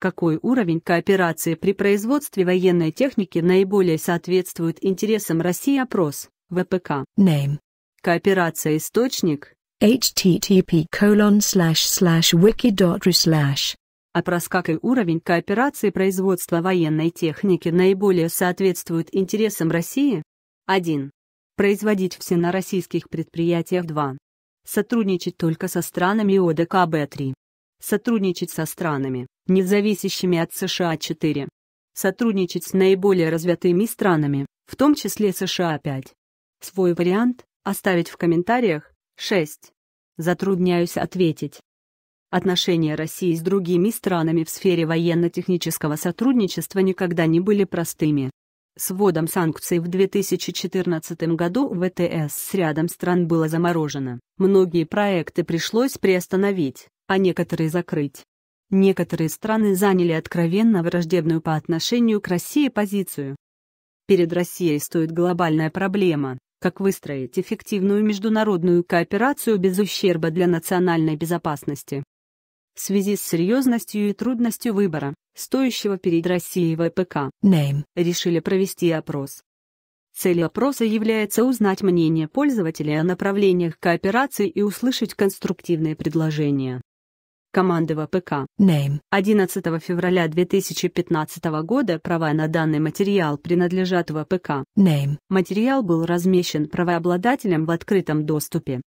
Какой уровень кооперации при производстве военной техники наиболее соответствует интересам России опрос ВПК? Name. Кооперация источник http colon slash slash wiki.ru slash Опрос какой уровень кооперации производства военной техники наиболее соответствует интересам России? 1. Производить все на российских предприятиях 2. Сотрудничать только со странами ОДКБ 3 сотрудничать со странами, не зависящими от США-4, сотрудничать с наиболее развитыми странами, в том числе США-5. Свой вариант оставить в комментариях 6. Затрудняюсь ответить. Отношения России с другими странами в сфере военно-технического сотрудничества никогда не были простыми. С вводом санкций в 2014 году ВТС с рядом стран было заморожено. Многие проекты пришлось приостановить а некоторые закрыть. Некоторые страны заняли откровенно враждебную по отношению к России позицию. Перед Россией стоит глобальная проблема, как выстроить эффективную международную кооперацию без ущерба для национальной безопасности. В связи с серьезностью и трудностью выбора, стоящего перед Россией ВПК, Name. решили провести опрос. Цель опроса является узнать мнение пользователей о направлениях кооперации и услышать конструктивные предложения команды ВПК. Name. 11 февраля 2015 года права на данный материал принадлежат ВПК. Name. Материал был размещен правообладателем в открытом доступе.